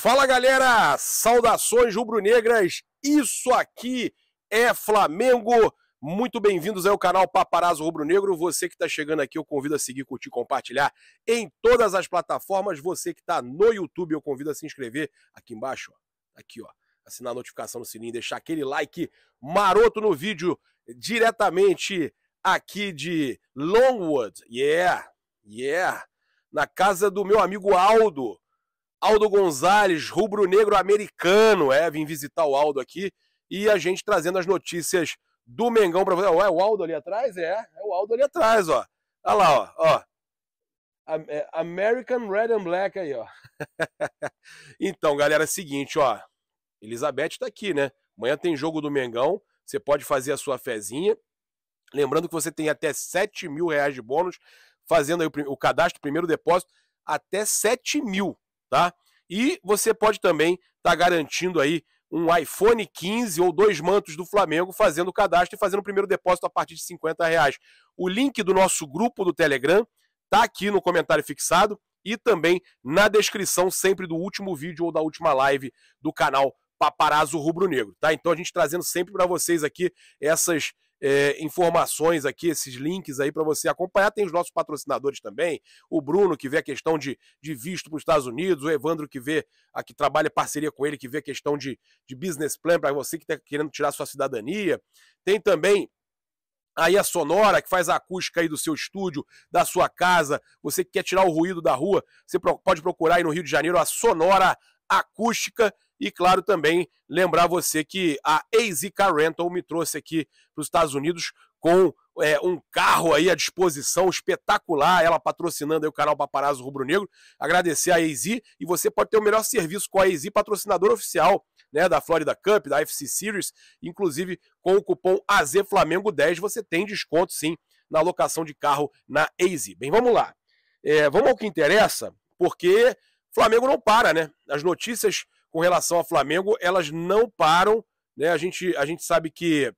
Fala galera, saudações rubro-negras, isso aqui é Flamengo. Muito bem-vindos ao canal Paparazzo Rubro Negro. Você que está chegando aqui, eu convido a seguir, curtir, compartilhar em todas as plataformas. Você que está no YouTube, eu convido a se inscrever aqui embaixo, ó. Tá aqui ó, assinar a notificação no sininho, deixar aquele like maroto no vídeo diretamente aqui de Longwood. Yeah, yeah, na casa do meu amigo Aldo Aldo Gonzalez, rubro-negro americano. É, vim visitar o Aldo aqui e a gente trazendo as notícias do Mengão para você. Ué, o Aldo ali atrás? É, é o Aldo ali atrás, ó. Olha lá, ó. ó. É, American Red and Black aí, ó. então, galera, é o seguinte, ó. Elizabeth tá aqui, né? Amanhã tem jogo do Mengão. Você pode fazer a sua fezinha. Lembrando que você tem até 7 mil reais de bônus, fazendo aí o, o cadastro, o primeiro depósito, até 7 mil tá? E você pode também estar tá garantindo aí um iPhone 15 ou dois mantos do Flamengo fazendo o cadastro e fazendo o primeiro depósito a partir de 50 reais. O link do nosso grupo do Telegram tá aqui no comentário fixado e também na descrição sempre do último vídeo ou da última live do canal Paparazzo Rubro Negro, tá? Então a gente trazendo sempre para vocês aqui essas é, informações aqui, esses links aí para você acompanhar. Tem os nossos patrocinadores também, o Bruno, que vê a questão de, de visto para os Estados Unidos, o Evandro, que vê, a, que trabalha parceria com ele, que vê a questão de, de business plan para você que está querendo tirar sua cidadania. Tem também aí a sonora que faz a acústica aí do seu estúdio, da sua casa, você que quer tirar o ruído da rua, você pode procurar aí no Rio de Janeiro a Sonora Acústica e, claro, também lembrar você que a AZ Car Rental me trouxe aqui para os Estados Unidos com é, um carro aí à disposição espetacular, ela patrocinando o canal Paparazzo Rubro Negro. Agradecer a AZ e você pode ter o melhor serviço com a AZ, patrocinador oficial né, da Florida Cup, da FC Series, inclusive com o cupom AZFlamengo10 você tem desconto sim na locação de carro na AZ. Bem, vamos lá. É, vamos ao que interessa, porque Flamengo não para, né? As notícias com relação ao Flamengo, elas não param. Né? A, gente, a gente sabe que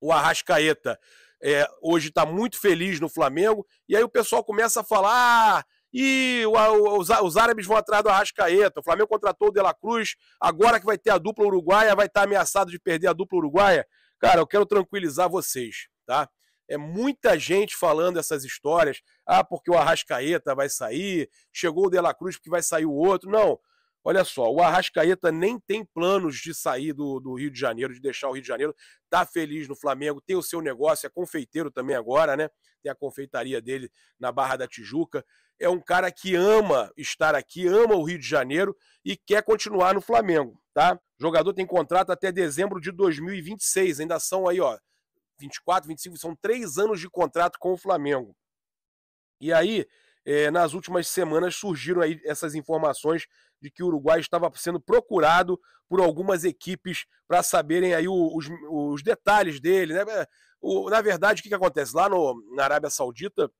o Arrascaeta é, hoje está muito feliz no Flamengo, e aí o pessoal começa a falar. Ah, e os, os árabes vão atrás do Arrascaeta. O Flamengo contratou o De La Cruz. Agora que vai ter a dupla uruguaia, vai estar tá ameaçado de perder a dupla uruguaia. Cara, eu quero tranquilizar vocês, tá? É muita gente falando essas histórias. Ah, porque o Arrascaeta vai sair, chegou o De La Cruz porque vai sair o outro. Não, Olha só, o Arrascaeta nem tem planos de sair do, do, Rio de Janeiro, de deixar o Rio de Janeiro. Tá feliz no Flamengo, tem o seu negócio, é confeiteiro também agora, né? Tem a confeitaria dele na Barra da Tijuca. É um cara que ama estar aqui, ama o Rio de Janeiro e quer continuar no Flamengo, tá? O jogador tem contrato até dezembro de 2026, ainda são aí, ó, 24, 25, são três anos de contrato com o Flamengo. E aí, é, nas últimas semanas surgiram aí essas informações de que o Uruguai estava sendo procurado por algumas equipes para saberem aí os, os, detalhes dele. Né? É, o, na verdade, o que, que acontece? Lá no, na Arábia Saudita,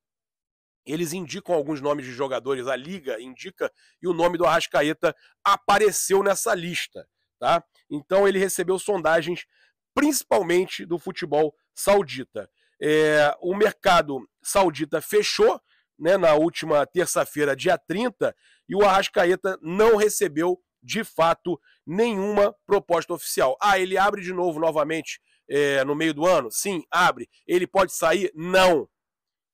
eles indicam alguns nomes de jogadores, a liga indica, e o nome do Arrascaeta apareceu nessa lista. Tá? Então ele recebeu sondagens principalmente do futebol saudita. É, o mercado saudita fechou, né, na última terça-feira, dia 30, e o Arrascaeta não recebeu, de fato, nenhuma proposta oficial. Ah, ele abre de novo novamente é, no meio do ano? Sim, abre. Ele pode sair? Não.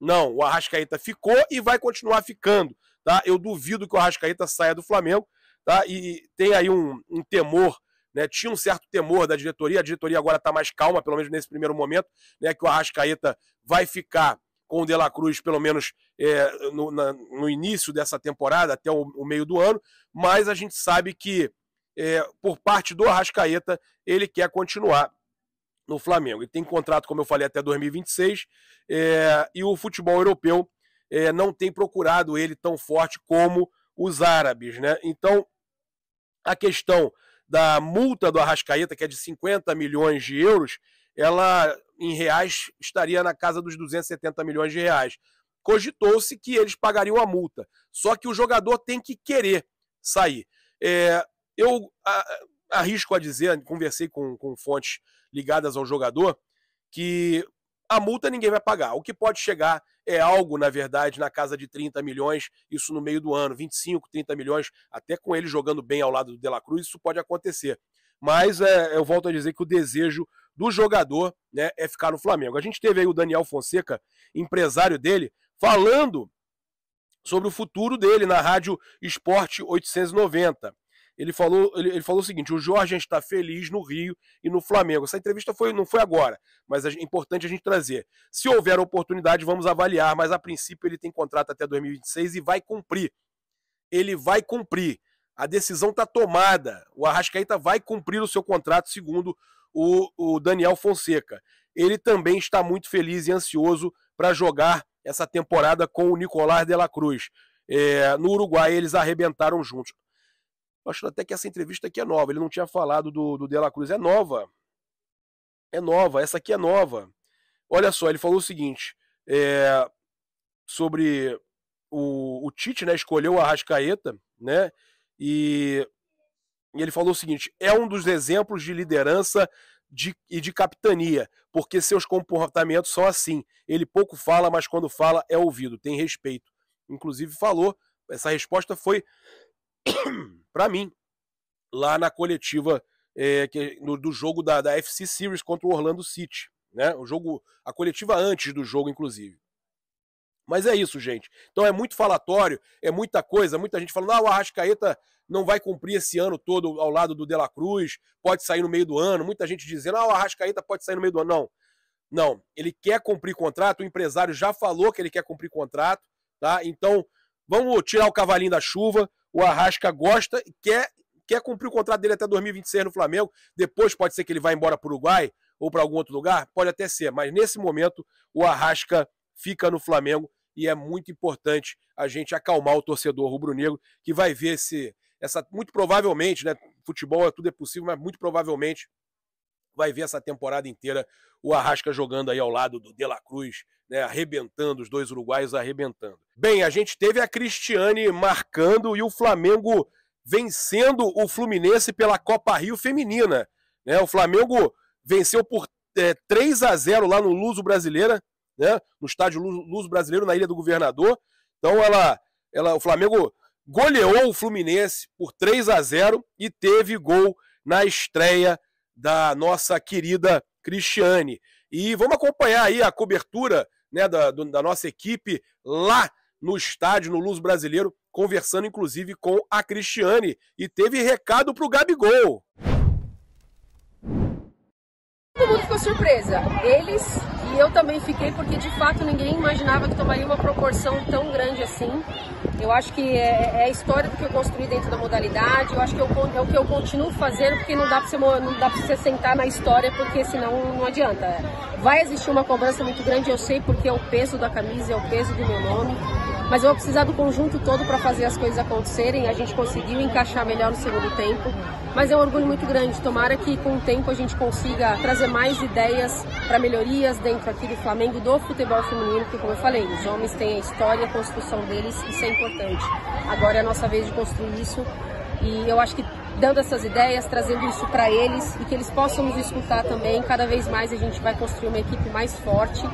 Não, o Arrascaeta ficou e vai continuar ficando. Tá? Eu duvido que o Arrascaeta saia do Flamengo. Tá? E tem aí um, um temor né, tinha um certo temor da diretoria, a diretoria agora está mais calma, pelo menos nesse primeiro momento, né, que o Arrascaeta vai ficar com o De La Cruz, pelo menos é, no, na, no, início dessa temporada, até o, o, meio do ano, mas a gente sabe que, é, por parte do Arrascaeta, ele quer continuar no Flamengo. Ele tem contrato, como eu falei, até 2026, é, e o futebol europeu é, não tem procurado ele tão forte como os árabes. Né? Então, a questão da multa do Arrascaeta, que é de 50 milhões de euros, ela em reais estaria na casa dos 270 milhões de reais. Cogitou-se que eles pagariam a multa. Só que o jogador tem que querer sair. É, eu a, arrisco a dizer, conversei com, com fontes ligadas ao jogador, que a multa ninguém vai pagar. O que pode chegar é algo, na verdade, na casa de 30 milhões, isso no meio do ano, 25, 30 milhões, até com ele jogando bem ao lado do De La Cruz, isso pode acontecer. Mas é, eu volto a dizer que o desejo do jogador né, é ficar no Flamengo. A gente teve aí o Daniel Fonseca, empresário dele, falando sobre o futuro dele na rádio Esporte 890. Ele falou, ele, ele falou o seguinte: o Jorge está feliz no Rio e no Flamengo. Essa entrevista foi, não foi agora, mas é importante a gente trazer. Se houver oportunidade, vamos avaliar, mas a princípio ele tem contrato até 2026 e vai cumprir. Ele vai cumprir. A decisão está tomada. O Arrascaeta vai cumprir o seu contrato, segundo o, o Daniel Fonseca. Ele também está muito feliz e ansioso para jogar essa temporada com o Nicolás de la Cruz. É, no Uruguai eles arrebentaram juntos. Acho até que essa entrevista aqui é nova. Ele não tinha falado do, do De La Cruz. É nova. É nova. Essa aqui é nova. Olha só, ele falou o seguinte: é, sobre o, o, Tite, né? Escolheu a Rascaeta, né? E e ele falou o seguinte: é um dos exemplos de liderança de, e de capitania, porque seus comportamentos são assim. Ele pouco fala, mas quando fala é ouvido, tem respeito. Inclusive falou, essa resposta foi para mim lá na coletiva é, que, no, do jogo da, da FC Series contra o Orlando City, né? O jogo, a coletiva antes do jogo, inclusive. Mas é isso, gente. Então é muito falatório, é muita coisa, muita gente falando, ah, o Arrascaeta não vai cumprir esse ano todo ao lado do De La Cruz, pode sair no meio do ano. Muita gente dizendo, ah, o Arrascaeta pode sair no meio do ano. Não, não. Ele quer cumprir contrato, o empresário já falou que ele quer cumprir contrato, tá? Então vamos tirar o cavalinho da chuva. O Arrasca gosta e quer, quer cumprir o contrato dele até 2026 no Flamengo. Depois pode ser que ele vá embora para o Uruguai ou para algum outro lugar, pode até ser, mas nesse momento o Arrasca fica no Flamengo e é muito importante a gente acalmar o torcedor rubro-negro que vai ver esse essa muito provavelmente, né, futebol é tudo é possível, mas muito provavelmente vai ver essa temporada inteira o Arrasca jogando aí ao lado do De La Cruz, né, arrebentando os dois uruguaios arrebentando. Bem, a gente teve a Cristiane marcando e o Flamengo vencendo o Fluminense pela Copa Rio Feminina, né? O Flamengo venceu por é, 3 a 0 lá no Luso Brasileira, né? No estádio Luz Brasileiro, na Ilha do Governador. Então ela, ela, o Flamengo goleou o Fluminense por 3 a 0 e teve gol na estreia da nossa querida Cristiane. E vamos acompanhar aí a cobertura né, da, da nossa equipe lá no estádio, no Luz Brasileiro, conversando inclusive com a Cristiane. E teve recado para o Gabigol. Todo mundo ficou surpresa. Eles e eu também fiquei porque de fato ninguém imaginava que tomaria uma proporção tão grande assim. Eu acho que é, é a história do que eu construí dentro da modalidade, eu acho que eu, é o que eu continuo fazendo, porque não dá para você, não dá pra você sentar na história, porque senão não adianta. Vai existir uma cobrança muito grande, eu sei, porque é o peso da camisa, é o peso do meu nome mas eu vou precisar do conjunto todo para fazer as coisas acontecerem. A gente conseguiu encaixar melhor no segundo tempo, mas é um orgulho muito grande. Tomara que com o tempo a gente consiga trazer mais ideias para melhorias dentro aqui do Flamengo, do futebol feminino, porque, como eu falei, os homens têm a história, a construção deles, isso é importante. Agora é a nossa vez de construir isso e eu acho que dando essas ideias, trazendo isso para eles e que eles possam nos escutar também. Cada vez mais a gente vai construir uma equipe mais forte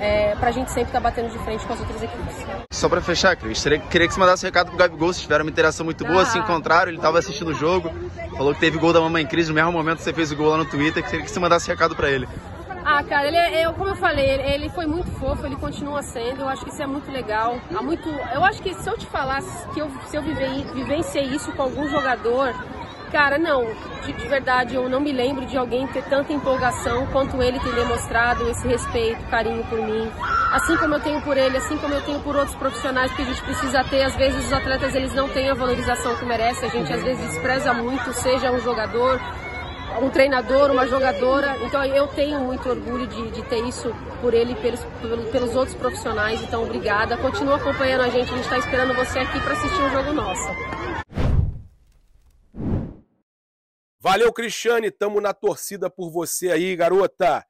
é, para a gente sempre estar tá batendo de frente com as outras equipes. Só para fechar, Cris, queria, queria que você mandasse um recado pro Gabigol, vocês tiveram uma interação muito boa, ah, se encontraram, ele estava assistindo o jogo, falou que teve gol da mamãe Cris, no mesmo momento que você fez o gol lá no Twitter, queria que você mandasse um recado para ele. Ah, cara, ele é, é como eu falei, ele, foi muito fofo, ele continua sendo, eu acho que isso é muito legal. Há muito, eu acho que se eu te falasse que eu, se eu vivenciei isso com algum jogador, Cara, não, de, de, verdade eu não me lembro de alguém ter tanta empolgação quanto ele ter demonstrado esse respeito, carinho por mim. Assim como eu tenho por ele, assim como eu tenho por outros profissionais que a gente precisa ter, às vezes os atletas eles não têm a valorização que merecem, a gente às vezes despreza muito, seja um jogador, um treinador, uma jogadora. Então eu tenho muito orgulho de, de ter isso por ele e pelos, pelos outros profissionais. Então obrigada. Continua acompanhando a gente. A gente está esperando você aqui para assistir um jogo nosso. Valeu, Cristiane, tamo na torcida por você aí, garota.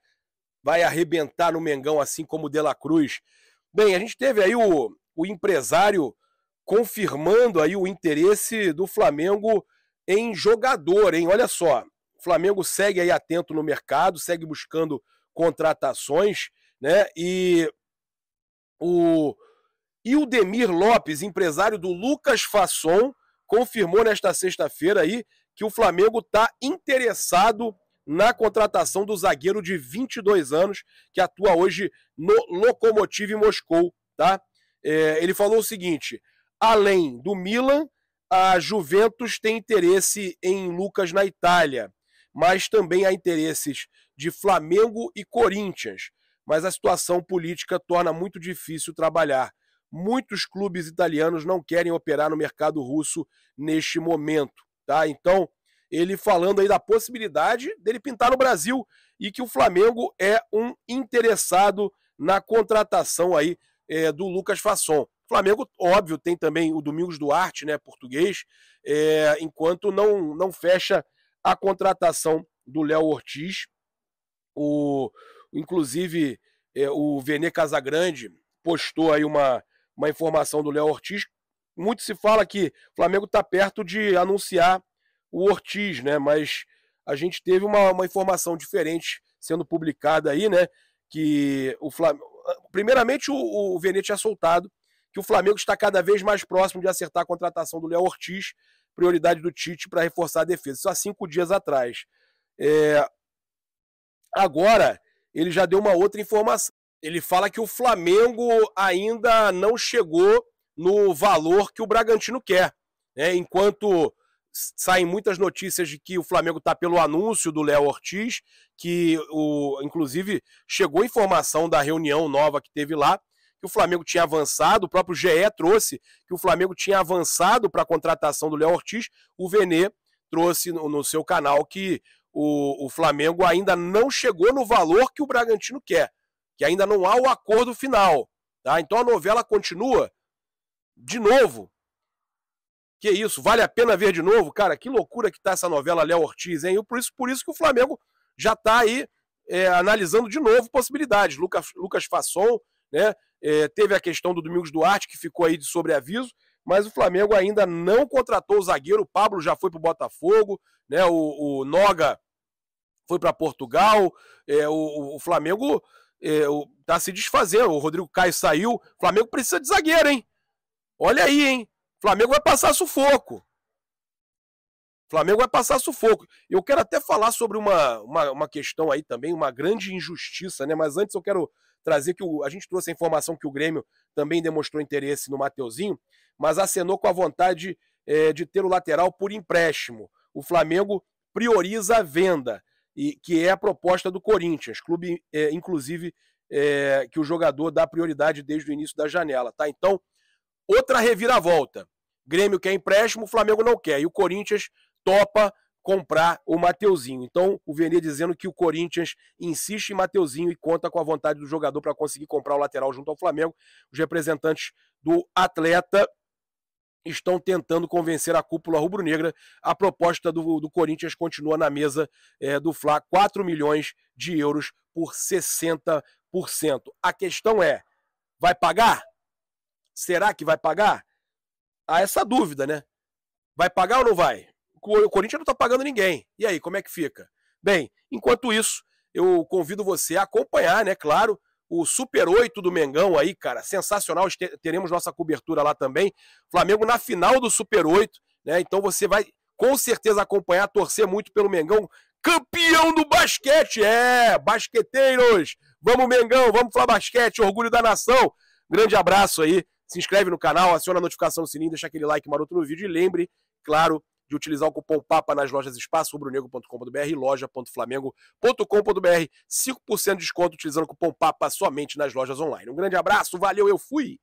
Vai arrebentar no Mengão, assim como o De La Cruz. Bem, a gente teve aí o, o empresário confirmando aí o interesse do Flamengo em jogador, hein? Olha só, o Flamengo segue aí atento no mercado, segue buscando contratações, né? E o Ildemir Lopes, empresário do Lucas Fasson, confirmou nesta sexta-feira aí que o Flamengo está interessado na contratação do zagueiro de 22 anos que atua hoje no Lokomotiv Moscou, tá? É, ele falou o seguinte: além do Milan, a Juventus tem interesse em Lucas na Itália, mas também há interesses de Flamengo e Corinthians. Mas a situação política torna muito difícil trabalhar. Muitos clubes italianos não querem operar no mercado russo neste momento. Tá? Então, ele falando aí da possibilidade dele pintar no Brasil e que o Flamengo é um interessado na contratação aí é, do Lucas Fasson. Flamengo, óbvio, tem também o Domingos Duarte, né, português, é, enquanto não, não fecha a contratação do Léo Ortiz. O, inclusive, é, o Vene Casagrande postou aí uma, uma informação do Léo Ortiz muito se fala que o Flamengo está perto de anunciar o Ortiz, né? Mas a gente teve uma, uma informação diferente sendo publicada aí, né? Que o Flamengo. Primeiramente, o, o Venete é soltado, que o Flamengo está cada vez mais próximo de acertar a contratação do Léo Ortiz, prioridade do Tite para reforçar a defesa. Isso há cinco dias atrás. É... Agora, ele já deu uma outra informação. Ele fala que o Flamengo ainda não chegou no valor que o Bragantino quer. Né? Enquanto saem muitas notícias de que o Flamengo está pelo anúncio do Léo Ortiz, que o, inclusive chegou informação da reunião nova que teve lá, que o Flamengo tinha avançado, o próprio GE trouxe que o Flamengo tinha avançado para a contratação do Léo Ortiz, o Venê trouxe no, no seu canal que o, o Flamengo ainda não chegou no valor que o Bragantino quer, que ainda não há o acordo final. Tá? Então a novela continua, de novo. Que isso, vale a pena ver de novo? Cara, que loucura que tá essa novela Léo Ortiz, hein? E por isso, por isso que o Flamengo já tá aí é, analisando de novo possibilidades. Lucas, Lucas Fasson, né? É, teve a questão do Domingos Duarte, que ficou aí de sobreaviso, mas o Flamengo ainda não contratou o zagueiro. O Pablo já foi para o Botafogo, né? O, o Noga foi para Portugal. É, o, o, Flamengo está é, se desfazendo. O Rodrigo Caio saiu. O Flamengo precisa de zagueiro, hein? Olha aí, hein? Flamengo vai passar sufoco. Flamengo vai passar sufoco. Eu quero até falar sobre uma, uma, uma, questão aí também, uma grande injustiça, né? Mas antes eu quero trazer que o, a gente trouxe a informação que o Grêmio também demonstrou interesse no Mateuzinho, mas acenou com a vontade é, de ter o lateral por empréstimo. O Flamengo prioriza a venda, e, que é a proposta do Corinthians, clube, é, inclusive, é, que o jogador dá prioridade desde o início da janela, tá? Então, Outra reviravolta. Grêmio quer empréstimo, o Flamengo não quer. E o Corinthians topa comprar o Mateuzinho. Então, o Vene dizendo que o Corinthians insiste em Mateuzinho e conta com a vontade do jogador para conseguir comprar o lateral junto ao Flamengo. Os representantes do atleta estão tentando convencer a cúpula rubro-negra. A proposta do, do Corinthians continua na mesa é, do Fla, 4 milhões de euros por 60%. A questão é, vai pagar? Será que vai pagar? Há essa dúvida, né? Vai pagar ou não vai? O Corinthians não está pagando ninguém. E aí, como é que fica? Bem, enquanto isso, eu convido você a acompanhar, né? Claro, o Super 8 do Mengão aí, cara, sensacional. Teremos nossa cobertura lá também. Flamengo na final do Super 8, né? Então você vai com certeza acompanhar, torcer muito pelo Mengão, campeão do basquete. É, basqueteiros! Vamos Mengão, vamos Flabasquete, orgulho da nação. Grande abraço aí se inscreve no canal, aciona a notificação do sininho, deixa aquele like maroto no vídeo e lembre, claro, de utilizar o cupom PAPA nas lojas espaço, rubronegro.com.br e loja.flamengo.com.br. 5% de desconto utilizando o cupom PAPA somente nas lojas online. Um grande abraço, valeu, eu fui!